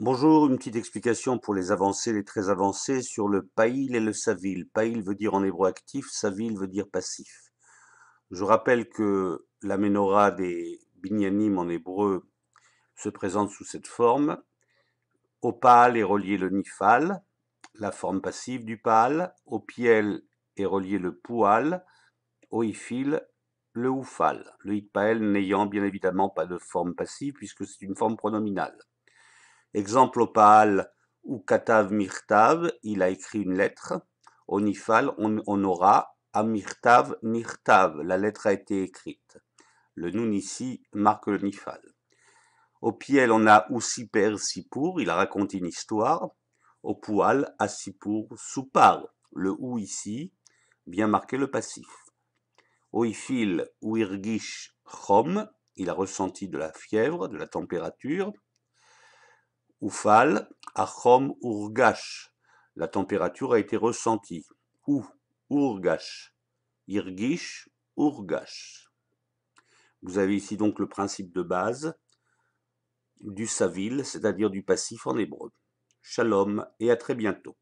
Bonjour, une petite explication pour les avancés, les très avancés, sur le païl et le savil. Païl veut dire en hébreu actif, savil veut dire passif. Je rappelle que la menorah des binyanim en hébreu se présente sous cette forme. Au est relié le nifal, la forme passive du pal. Au piel est relié le poual. Au ifil, le oufal. Le hitpael n'ayant bien évidemment pas de forme passive puisque c'est une forme pronominale. Exemple Opal ou Katav Mirtav, il a écrit une lettre. Au nifal, on aura Amirtav mirtav », la lettre a été écrite. Le Nun ici marque le Nifal. Au Piel, on a per Sipour, il a raconté une histoire. Au Poual, Asipour Soupar, le ou ici bien marqué le passif. Au Ifil, irgish Chom, il a ressenti de la fièvre, de la température. Oufal, achom, Urgash, la température a été ressentie. Ou, Urgash, Irgish, Urgash. Vous avez ici donc le principe de base du savil, c'est-à-dire du passif en hébreu. Shalom et à très bientôt.